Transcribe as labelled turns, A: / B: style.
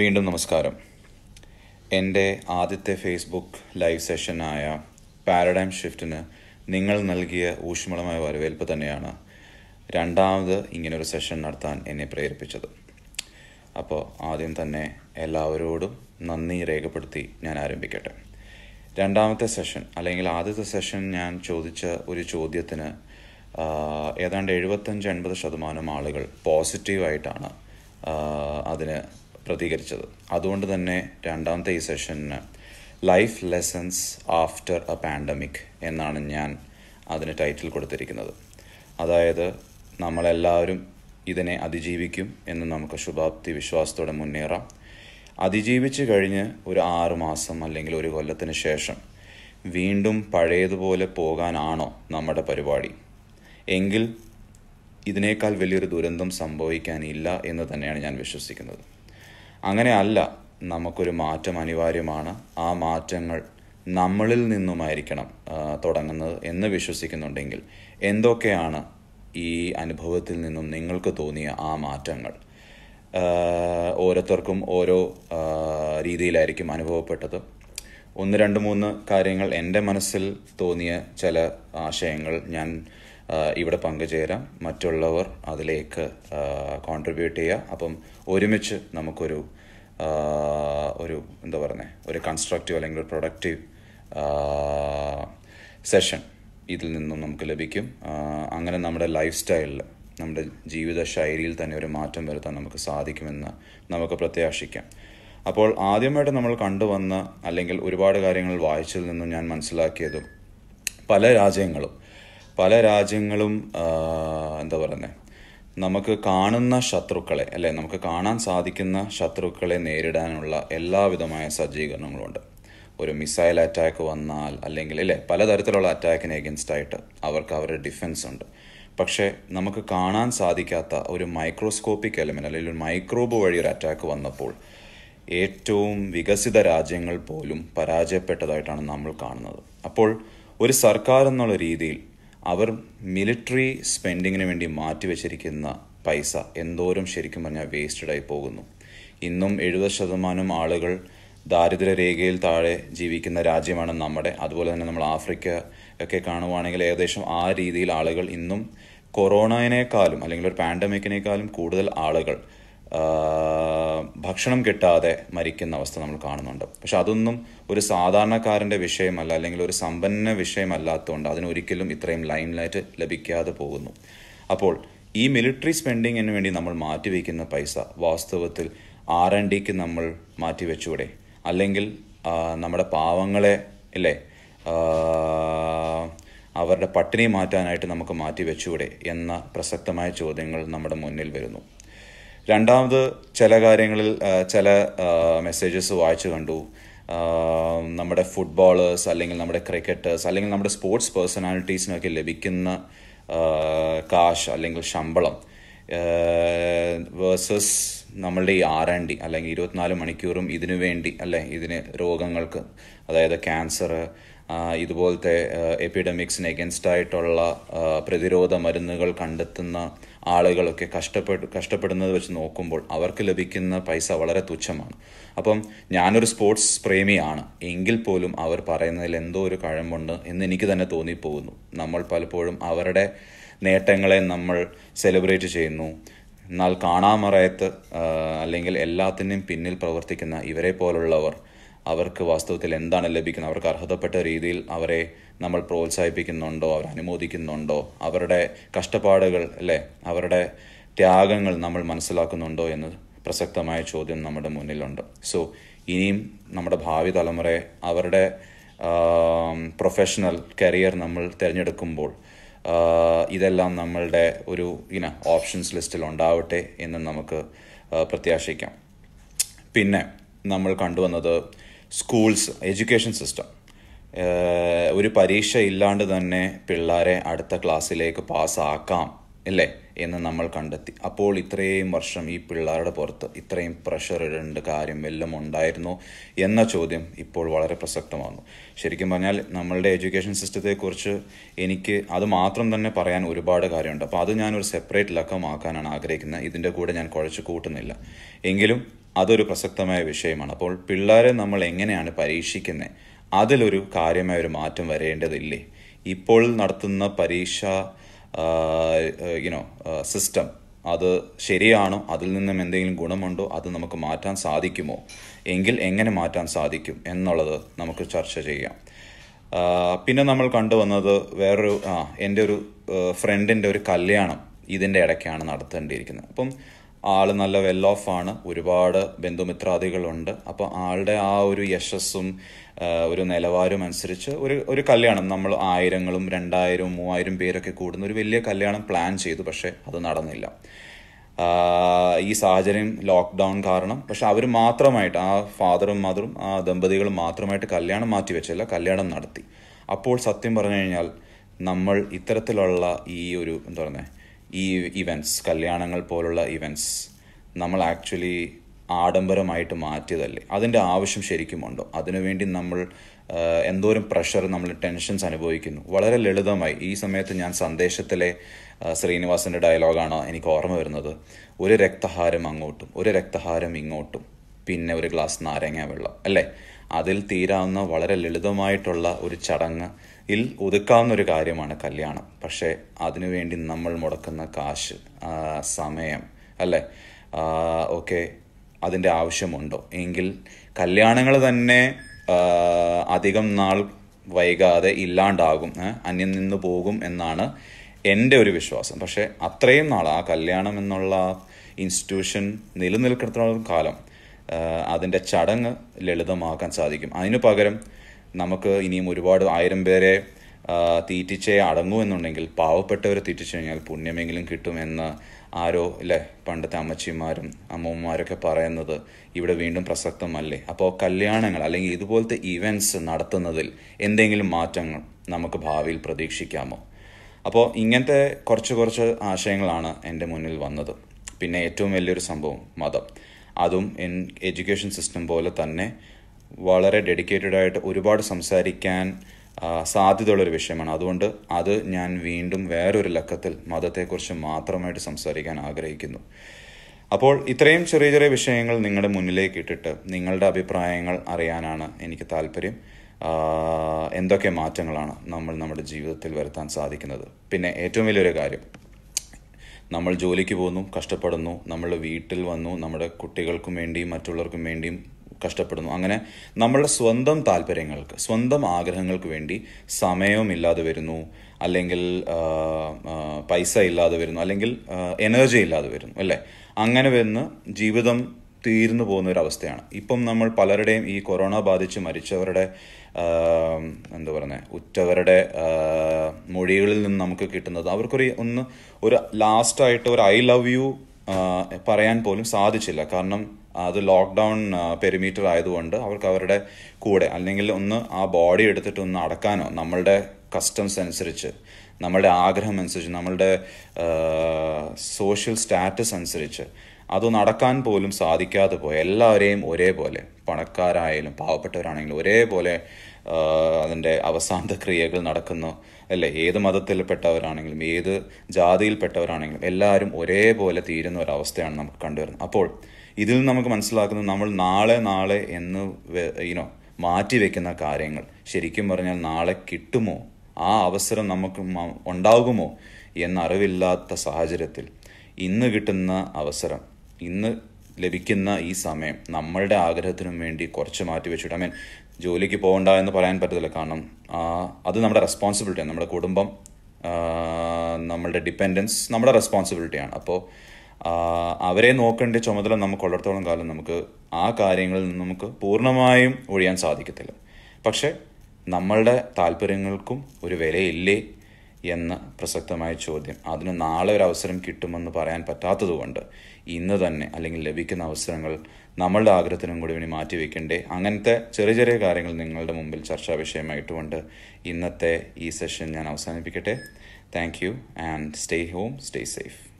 A: വീണ്ടും നമസ്കാരം എൻ്റെ ആദ്യത്തെ ഫേസ്ബുക്ക് ലൈവ് സെഷനായ പാരഡൈം ഷിഫ്റ്റിന് നിങ്ങൾ നൽകിയ ഊഷ്മളമായ വരവേൽപ്പ് തന്നെയാണ് രണ്ടാമത് ഇങ്ങനൊരു സെഷൻ നടത്താൻ എന്നെ പ്രേരിപ്പിച്ചത് അപ്പോൾ ആദ്യം തന്നെ എല്ലാവരോടും നന്ദി രേഖപ്പെടുത്തി ഞാൻ ആരംഭിക്കട്ടെ രണ്ടാമത്തെ സെഷൻ അല്ലെങ്കിൽ ആദ്യത്തെ സെഷൻ ഞാൻ ചോദിച്ച ഒരു ചോദ്യത്തിന് ഏതാണ്ട് എഴുപത്തഞ്ച് എൺപത് ശതമാനം ആളുകൾ പോസിറ്റീവായിട്ടാണ് അതിന് പ്രതികരിച്ചത് അതുകൊണ്ട് തന്നെ രണ്ടാമത്തെ ഈ സെഷനിന് life lessons after a pandemic എന്നാണ് ഞാൻ അതിന് ടൈറ്റിൽ കൊടുത്തിരിക്കുന്നത് അതായത് നമ്മളെല്ലാവരും ഇതിനെ അതിജീവിക്കും എന്ന് നമുക്ക് ശുഭാപ്തി വിശ്വാസത്തോടെ മുന്നേറാം അതിജീവിച്ച് കഴിഞ്ഞ് ഒരു ആറുമാസം അല്ലെങ്കിൽ ഒരു കൊല്ലത്തിന് ശേഷം വീണ്ടും പഴയതുപോലെ പോകാനാണോ നമ്മുടെ പരിപാടി എങ്കിൽ ഇതിനേക്കാൾ വലിയൊരു ദുരന്തം സംഭവിക്കാനില്ല എന്ന് തന്നെയാണ് ഞാൻ വിശ്വസിക്കുന്നത് അങ്ങനെയല്ല നമുക്കൊരു മാറ്റം അനിവാര്യമാണ് ആ മാറ്റങ്ങൾ നമ്മളിൽ നിന്നുമായിരിക്കണം തുടങ്ങുന്നത് എന്ന് വിശ്വസിക്കുന്നുണ്ടെങ്കിൽ എന്തൊക്കെയാണ് ഈ അനുഭവത്തിൽ നിന്നും നിങ്ങൾക്ക് തോന്നിയ ആ മാറ്റങ്ങൾ ഓരോരുത്തർക്കും ഓരോ രീതിയിലായിരിക്കും അനുഭവപ്പെട്ടത് ഒന്ന് രണ്ട് മൂന്ന് കാര്യങ്ങൾ എൻ്റെ മനസ്സിൽ തോന്നിയ ചില ആശയങ്ങൾ ഞാൻ ഇവിടെ പങ്കുചേരാം മറ്റുള്ളവർ അതിലേക്ക് കോൺട്രിബ്യൂട്ട് ചെയ്യുക അപ്പം ഒരുമിച്ച് നമുക്കൊരു ഒരു എന്താ പറയുന്നത് ഒരു കൺസ്ട്രക്റ്റീവ് അല്ലെങ്കിൽ ഒരു പ്രൊഡക്റ്റീവ് സെഷൻ ഇതിൽ നിന്നും നമുക്ക് ലഭിക്കും അങ്ങനെ നമ്മുടെ ലൈഫ് സ്റ്റൈലിൽ നമ്മുടെ ജീവിത ശൈലിയിൽ തന്നെ ഒരു മാറ്റം വരുത്താൻ നമുക്ക് സാധിക്കുമെന്ന് നമുക്ക് പ്രത്യാശിക്കാം അപ്പോൾ ആദ്യമായിട്ട് നമ്മൾ കണ്ടുവന്ന അല്ലെങ്കിൽ ഒരുപാട് കാര്യങ്ങൾ വായിച്ചതിൽ നിന്നും ഞാൻ മനസ്സിലാക്കിയതും പല രാജ്യങ്ങളും പല രാജ്യങ്ങളും എന്താ പറയുന്നത് നമുക്ക് കാണുന്ന ശത്രുക്കളെ അല്ലെ നമുക്ക് കാണാൻ സാധിക്കുന്ന ശത്രുക്കളെ നേരിടാനുള്ള എല്ലാവിധമായ സജ്ജീകരണങ്ങളുണ്ട് ഒരു മിസൈൽ അറ്റാക്ക് വന്നാൽ അല്ലെങ്കിൽ അല്ലേ പലതരത്തിലുള്ള അറ്റാക്കിന് എഗൻസ്റ്റ് ആയിട്ട് അവർക്ക് അവരുടെ ഡിഫൻസ് ഉണ്ട് പക്ഷേ നമുക്ക് കാണാൻ സാധിക്കാത്ത ഒരു മൈക്രോസ്കോപ്പിക് എലമെൻ്റ് അല്ലെങ്കിൽ ഒരു മൈക്രോബ് വഴി ഒരു അറ്റാക്ക് വന്നപ്പോൾ ഏറ്റവും വികസിത രാജ്യങ്ങൾ പോലും പരാജയപ്പെട്ടതായിട്ടാണ് നമ്മൾ കാണുന്നത് അപ്പോൾ ഒരു സർക്കാർ എന്നുള്ള രീതിയിൽ അവർ മിലിറ്ററി സ്പെൻഡിങ്ങിന് വേണ്ടി മാറ്റിവെച്ചിരിക്കുന്ന പൈസ എന്തോരം ശരിക്കും പറഞ്ഞാൽ വേസ്റ്റഡായി പോകുന്നു ഇന്നും എഴുപത് ശതമാനം ആളുകൾ ദാരിദ്ര്യരേഖയിൽ താഴെ ജീവിക്കുന്ന രാജ്യമാണ് നമ്മുടെ അതുപോലെ തന്നെ നമ്മൾ ആഫ്രിക്ക ഒക്കെ കാണുവാണെങ്കിൽ ഏകദേശം ആ രീതിയിൽ ആളുകൾ ഇന്നും കൊറോണയിനേക്കാളും അല്ലെങ്കിൽ ഒരു പാൻഡമിക്കിനേക്കാളും കൂടുതൽ ആളുകൾ ഭക്ഷണം കിട്ടാതെ മരിക്കുന്ന അവസ്ഥ നമ്മൾ കാണുന്നുണ്ട് പക്ഷെ അതൊന്നും ഒരു സാധാരണക്കാരൻ്റെ വിഷയമല്ല അല്ലെങ്കിൽ ഒരു സമ്പന്ന വിഷയമല്ലാത്തതുകൊണ്ട് അതിനൊരിക്കലും ഇത്രയും ലൈം ലൈറ്റ് ലഭിക്കാതെ പോകുന്നു അപ്പോൾ ഈ മിലിറ്ററി സ്പെൻഡിങ്ങിന് വേണ്ടി നമ്മൾ മാറ്റിവെക്കുന്ന പൈസ വാസ്തവത്തിൽ ആർ എൻ ഡിക്ക് നമ്മൾ മാറ്റിവെച്ചൂടെ അല്ലെങ്കിൽ നമ്മുടെ പാവങ്ങളെ ഇല്ലേ അവരുടെ പട്ടിണി മാറ്റാനായിട്ട് നമുക്ക് മാറ്റിവെച്ചൂടെ എന്ന പ്രസക്തമായ ചോദ്യങ്ങൾ നമ്മുടെ മുന്നിൽ വരുന്നു രണ്ടാമത് ചില കാര്യങ്ങളിൽ ചില മെസ്സേജസ് വായിച്ചു കണ്ടു നമ്മുടെ ഫുട്ബോളേഴ്സ് അല്ലെങ്കിൽ നമ്മുടെ ക്രിക്കറ്റേഴ്സ് അല്ലെങ്കിൽ നമ്മുടെ സ്പോർട്സ് പേഴ്സണാലിറ്റീസിനൊക്കെ ലഭിക്കുന്ന കാശ് അല്ലെങ്കിൽ ശമ്പളം വേഴ്സസ് നമ്മളുടെ ഈ ആർ ആൻഡ് ഡി അല്ലെങ്കിൽ ഇരുപത്തിനാല് മണിക്കൂറും ഇതിനു വേണ്ടി അല്ലേ ഇതിന് രോഗങ്ങൾക്ക് അതായത് ക്യാൻസർ ഇതുപോലത്തെ എപ്പിഡമിക്സിന് എഗൻസ്റ്റായിട്ടുള്ള പ്രതിരോധ മരുന്നുകൾ കണ്ടെത്തുന്ന ആളുകളൊക്കെ കഷ്ടപ്പെട്ട് കഷ്ടപ്പെടുന്നത് വെച്ച് നോക്കുമ്പോൾ അവർക്ക് ലഭിക്കുന്ന പൈസ വളരെ തുച്ഛമാണ് അപ്പം ഞാനൊരു സ്പോർട്സ് പ്രേമിയാണ് എങ്കിൽ പോലും അവർ പറയുന്നതിൽ എന്തോ ഒരു കഴമ്പുണ്ട് എന്ന് എനിക്ക് തന്നെ തോന്നിപ്പോകുന്നു നമ്മൾ പലപ്പോഴും അവരുടെ നേട്ടങ്ങളെ നമ്മൾ സെലിബ്രേറ്റ് ചെയ്യുന്നു എന്നാൽ കാണാമറയത്ത് അല്ലെങ്കിൽ എല്ലാത്തിനും പിന്നിൽ പ്രവർത്തിക്കുന്ന ഇവരെ പോലുള്ളവർ അവർക്ക് വാസ്തവത്തിൽ എന്താണ് ലഭിക്കുന്നത് അവർക്ക് അർഹതപ്പെട്ട രീതിയിൽ അവരെ നമ്മൾ പ്രോത്സാഹിപ്പിക്കുന്നുണ്ടോ അവർ അനുമോദിക്കുന്നുണ്ടോ അവരുടെ കഷ്ടപ്പാടുകൾ അല്ലേ അവരുടെ ത്യാഗങ്ങൾ നമ്മൾ മനസ്സിലാക്കുന്നുണ്ടോ എന്ന് പ്രസക്തമായ ചോദ്യം നമ്മുടെ മുന്നിലുണ്ട് സോ ഇനിയും നമ്മുടെ ഭാവി തലമുറയെ അവരുടെ പ്രൊഫഷണൽ കരിയർ നമ്മൾ തിരഞ്ഞെടുക്കുമ്പോൾ ഇതെല്ലാം നമ്മളുടെ ഒരു ഇന ഓപ്ഷൻസ് ലിസ്റ്റിൽ ഉണ്ടാവട്ടെ എന്ന് നമുക്ക് പ്രത്യാശിക്കാം പിന്നെ നമ്മൾ കണ്ടുവന്നത് സ്കൂൾസ് എഡ്യൂക്കേഷൻ സിസ്റ്റം ഒരു പരീക്ഷ ഇല്ലാണ്ട് തന്നെ പിള്ളേരെ അടുത്ത ക്ലാസ്സിലേക്ക് പാസ്സാക്കാം അല്ലേ എന്ന് നമ്മൾ കണ്ടെത്തി അപ്പോൾ ഇത്രയും വർഷം ഈ പിള്ളേരുടെ പുറത്ത് ഇത്രയും പ്രഷർ ഇടേണ്ട കാര്യം എല്ലാം ഉണ്ടായിരുന്നു എന്ന ചോദ്യം ഇപ്പോൾ വളരെ പ്രസക്തമാകുന്നു ശരിക്കും പറഞ്ഞാൽ നമ്മളുടെ എഡ്യൂക്കേഷൻ സിസ്റ്റത്തെക്കുറിച്ച് എനിക്ക് അത് മാത്രം തന്നെ പറയാൻ ഒരുപാട് കാര്യമുണ്ട് അപ്പോൾ അത് ഞാനൊരു സെപ്പറേറ്റ് ലക്കമാക്കാനാണ് ആഗ്രഹിക്കുന്നത് ഇതിൻ്റെ കൂടെ ഞാൻ കുഴച്ച് കൂട്ടുന്നില്ല എങ്കിലും അതൊരു പ്രസക്തമായ വിഷയമാണ് അപ്പോൾ പിള്ളേരെ നമ്മൾ എങ്ങനെയാണ് പരീക്ഷിക്കുന്നത് അതിലൊരു കാര്യമായ ഒരു മാറ്റം വരേണ്ടതില്ലേ ഇപ്പോൾ നടത്തുന്ന പരീക്ഷ യുനോ സിസ്റ്റം അത് ശരിയാണോ അതിൽ നിന്നും എന്തെങ്കിലും ഗുണമുണ്ടോ അത് നമുക്ക് മാറ്റാൻ സാധിക്കുമോ എങ്കിൽ എങ്ങനെ മാറ്റാൻ സാധിക്കും എന്നുള്ളത് നമുക്ക് ചർച്ച ചെയ്യാം പിന്നെ നമ്മൾ കണ്ടുവന്നത് വേറൊരു ആ എൻ്റെ ഒരു ഫ്രണ്ടിൻ്റെ ഒരു കല്യാണം ഇതിൻ്റെ ഇടയ്ക്കാണ് നടത്തേണ്ടിയിരിക്കുന്നത് അപ്പം ആൾ നല്ല വെൽ ഓഫ് ആണ് ഒരുപാട് ബന്ധുമിത്രാദികളുണ്ട് അപ്പോൾ ആളുടെ ആ ഒരു യശസ്സും ഒരു നിലവാരവും അനുസരിച്ച് ഒരു ഒരു കല്യാണം നമ്മൾ ആയിരങ്ങളും രണ്ടായിരവും മൂവായിരം പേരൊക്കെ കൂടുന്ന ഒരു വലിയ കല്യാണം പ്ലാൻ ചെയ്തു പക്ഷേ അത് നടന്നില്ല ഈ സാഹചര്യം ലോക്ക്ഡൗൺ കാരണം പക്ഷെ അവർ മാത്രമായിട്ട് ആ ഫാദറും മദറും ആ ദമ്പതികളും മാത്രമായിട്ട് കല്യാണം മാറ്റി വെച്ചല്ല കല്യാണം നടത്തി അപ്പോൾ സത്യം പറഞ്ഞു കഴിഞ്ഞാൽ നമ്മൾ ഇത്തരത്തിലുള്ള ഈ ഒരു എന്താ പറയുന്നത് ഈ ഇവൻറ്റ്സ് കല്യാണങ്ങൾ പോലുള്ള ഇവൻറ്റ്സ് നമ്മൾ ആക്ച്വലി ആഡംബരമായിട്ട് മാറ്റിയതല്ലേ അതിൻ്റെ ആവശ്യം ശരിക്കുമുണ്ടോ അതിനുവേണ്ടി നമ്മൾ എന്തോരം പ്രഷർ നമ്മൾ ടെൻഷൻസ് അനുഭവിക്കുന്നു വളരെ ലളിതമായി ഈ സമയത്ത് ഞാൻ സന്ദേശത്തിലെ ശ്രീനിവാസിൻ്റെ ഡയലോഗാണ് എനിക്ക് ഓർമ്മ വരുന്നത് ഒരു രക്തഹാരം അങ്ങോട്ടും ഒരു രക്തഹാരം ഇങ്ങോട്ടും പിന്നെ ഒരു ഗ്ലാസ് നാരങ്ങ വെള്ളം അല്ലേ അതിൽ തീരാവുന്ന വളരെ ലളിതമായിട്ടുള്ള ഒരു ചടങ്ങ് ഇൽ ഒരു കാര്യമാണ് കല്യാണം പക്ഷേ അതിനുവേണ്ടി നമ്മൾ മുടക്കുന്ന കാശ് സമയം അല്ലേ ഓക്കെ അതിൻ്റെ ആവശ്യമുണ്ടോ എങ്കിൽ കല്യാണങ്ങൾ തന്നെ അധികം നാൾ വൈകാതെ ഇല്ലാണ്ടാകും അന്യം നിന്ന് പോകും എന്നാണ് എൻ്റെ ഒരു വിശ്വാസം പക്ഷേ അത്രയും നാൾ ആ കല്യാണം എന്നുള്ള ഇൻസ്റ്റിറ്റ്യൂഷൻ നിലനിൽക്കത്തോളം കാലം അതിൻ്റെ ചടങ്ങ് ലളിതമാക്കാൻ സാധിക്കും അതിനു പകരം നമുക്ക് ഇനിയും ഒരുപാട് ആയിരം പേരെ തീറ്റിച്ചേ അടങ്ങൂ എന്നുണ്ടെങ്കിൽ പാവപ്പെട്ടവരെ തീറ്റിച്ചു കഴിഞ്ഞാൽ പുണ്യമെങ്കിലും കിട്ടുമെന്ന് ആരോ അല്ലേ പണ്ടത്തെ അമ്മച്ചിമാരും അമ്മൂമ്മമാരൊക്കെ പറയുന്നത് ഇവിടെ വീണ്ടും പ്രസക്തമല്ലേ അപ്പോൾ കല്യാണങ്ങൾ അല്ലെങ്കിൽ ഇതുപോലത്തെ ഇവൻറ്റ്സ് നടത്തുന്നതിൽ എന്തെങ്കിലും മാറ്റങ്ങൾ നമുക്ക് ഭാവിയിൽ പ്രതീക്ഷിക്കാമോ അപ്പോൾ ഇങ്ങനത്തെ കുറച്ച് കുറച്ച് ആശയങ്ങളാണ് എൻ്റെ മുന്നിൽ വന്നത് പിന്നെ ഏറ്റവും വലിയൊരു സംഭവം മതം അതും എൻ എഡ്യൂക്കേഷൻ സിസ്റ്റം പോലെ തന്നെ വളരെ ഡെഡിക്കേറ്റഡ് ആയിട്ട് ഒരുപാട് സംസാരിക്കാൻ സാധ്യതയുള്ളൊരു വിഷയമാണ് അതുകൊണ്ട് അത് ഞാൻ വീണ്ടും വേറൊരു ലക്കത്തിൽ മതത്തെക്കുറിച്ച് മാത്രമായിട്ട് സംസാരിക്കാൻ ആഗ്രഹിക്കുന്നു അപ്പോൾ ഇത്രയും ചെറിയ ചെറിയ വിഷയങ്ങൾ നിങ്ങളുടെ മുന്നിലേക്ക് ഇട്ടിട്ട് നിങ്ങളുടെ അഭിപ്രായങ്ങൾ അറിയാനാണ് എനിക്ക് താല്പര്യം എന്തൊക്കെ മാറ്റങ്ങളാണ് നമ്മൾ നമ്മുടെ ജീവിതത്തിൽ വരുത്താൻ സാധിക്കുന്നത് പിന്നെ ഏറ്റവും വലിയൊരു കാര്യം നമ്മൾ ജോലിക്ക് പോകുന്നു കഷ്ടപ്പെടുന്നു നമ്മൾ വീട്ടിൽ വന്നു നമ്മുടെ കുട്ടികൾക്കും വേണ്ടിയും മറ്റുള്ളവർക്കും വേണ്ടിയും കഷ്ടപ്പെടുന്നു അങ്ങനെ നമ്മളുടെ സ്വന്തം താല്പര്യങ്ങൾക്ക് സ്വന്തം ആഗ്രഹങ്ങൾക്ക് വേണ്ടി സമയവും ഇല്ലാതെ വരുന്നു അല്ലെങ്കിൽ പൈസ ഇല്ലാതെ വരുന്നു അല്ലെങ്കിൽ എനർജി ഇല്ലാതെ വരുന്നു അല്ലേ അങ്ങനെ വന്ന് ജീവിതം തീർന്നു പോകുന്ന ഒരു അവസ്ഥയാണ് ഇപ്പം നമ്മൾ പലരുടെയും ഈ കൊറോണ ബാധിച്ച് മരിച്ചവരുടെ എന്താ പറയുന്നത് ഉറ്റവരുടെ മൊഴികളിൽ നിന്ന് നമുക്ക് കിട്ടുന്നത് അവർക്കൊരു ഒന്ന് ഒരു ലാസ്റ്റായിട്ട് ഒരു ഐ ലവ് യു പറയാൻ പോലും സാധിച്ചില്ല കാരണം അത് ലോക്ക്ഡൗൺ പെരിമീറ്റർ ആയതുകൊണ്ട് അവർക്ക് അവരുടെ കൂടെ അല്ലെങ്കിൽ ഒന്ന് ആ ബോഡി എടുത്തിട്ട് ഒന്ന് അടക്കാനോ നമ്മളുടെ കസ്റ്റംസ് അനുസരിച്ച് നമ്മളുടെ ആഗ്രഹം അനുസരിച്ച് നമ്മളുടെ സോഷ്യൽ സ്റ്റാറ്റസ് അനുസരിച്ച് അത് നടക്കാൻ പോലും സാധിക്കാതെ പോയ എല്ലാവരെയും ഒരേപോലെ പണക്കാരായാലും പാവപ്പെട്ടവരാണെങ്കിലും ഒരേപോലെ അതിൻ്റെ അവസാന ക്രിയകൾ നടക്കുന്നു അല്ലേ ഏത് മതത്തിൽപ്പെട്ടവരാണെങ്കിലും ഏത് ജാതിയിൽപ്പെട്ടവരാണെങ്കിലും എല്ലാവരും ഒരേപോലെ തീരുന്ന ഒരവസ്ഥയാണ് നമുക്ക് കണ്ടുവരുന്നത് അപ്പോൾ ഇതിൽ നിന്ന് നമുക്ക് മനസ്സിലാക്കുന്നത് നമ്മൾ നാളെ നാളെ എന്ന് ഇനോ വെക്കുന്ന കാര്യങ്ങൾ ശരിക്കും പറഞ്ഞാൽ നാളെ കിട്ടുമോ ആ അവസരം നമുക്ക് ഉണ്ടാകുമോ എന്നറിവില്ലാത്ത സാഹചര്യത്തിൽ ഇന്ന് കിട്ടുന്ന അവസരം ഇന്ന് ലഭിക്കുന്ന ഈ സമയം നമ്മളുടെ ആഗ്രഹത്തിനും വേണ്ടി കുറച്ച് മാറ്റി വെച്ചിട്ട് ഐ മീൻ ജോലിക്ക് പോകണ്ട എന്ന് പറയാൻ പറ്റത്തില്ല കാരണം അത് നമ്മുടെ റെസ്പോൺസിബിലിറ്റിയാണ് നമ്മുടെ കുടുംബം നമ്മളുടെ ഡിപ്പെൻഡൻസ് നമ്മുടെ റെസ്പോൺസിബിലിറ്റിയാണ് അപ്പോൾ അവരെ നോക്കേണ്ട ചുമതല നമുക്കുള്ളിടത്തോളം കാലം നമുക്ക് ആ കാര്യങ്ങളിൽ നിന്ന് നമുക്ക് പൂർണ്ണമായും ഒഴിയാൻ സാധിക്കത്തില്ല പക്ഷേ നമ്മളുടെ താല്പര്യങ്ങൾക്കും ഒരു വിലയില്ലേ എന്ന പ്രസക്തമായ ചോദ്യം അതിന് നാളെ ഒരു അവസരം കിട്ടുമെന്ന് പറയാൻ പറ്റാത്തതുകൊണ്ട് ഇന്ന് തന്നെ അല്ലെങ്കിൽ ലഭിക്കുന്ന അവസരങ്ങൾ നമ്മളുടെ ആഗ്രഹത്തിനും കൂടി വേണ്ടി മാറ്റിവെക്കണ്ടേ അങ്ങനത്തെ ചെറിയ ചെറിയ കാര്യങ്ങൾ നിങ്ങളുടെ മുമ്പിൽ ചർച്ചാ വിഷയമായിട്ടുകൊണ്ട് ഇന്നത്തെ ഈ സെഷൻ ഞാൻ അവസാനിപ്പിക്കട്ടെ thank you and stay home stay safe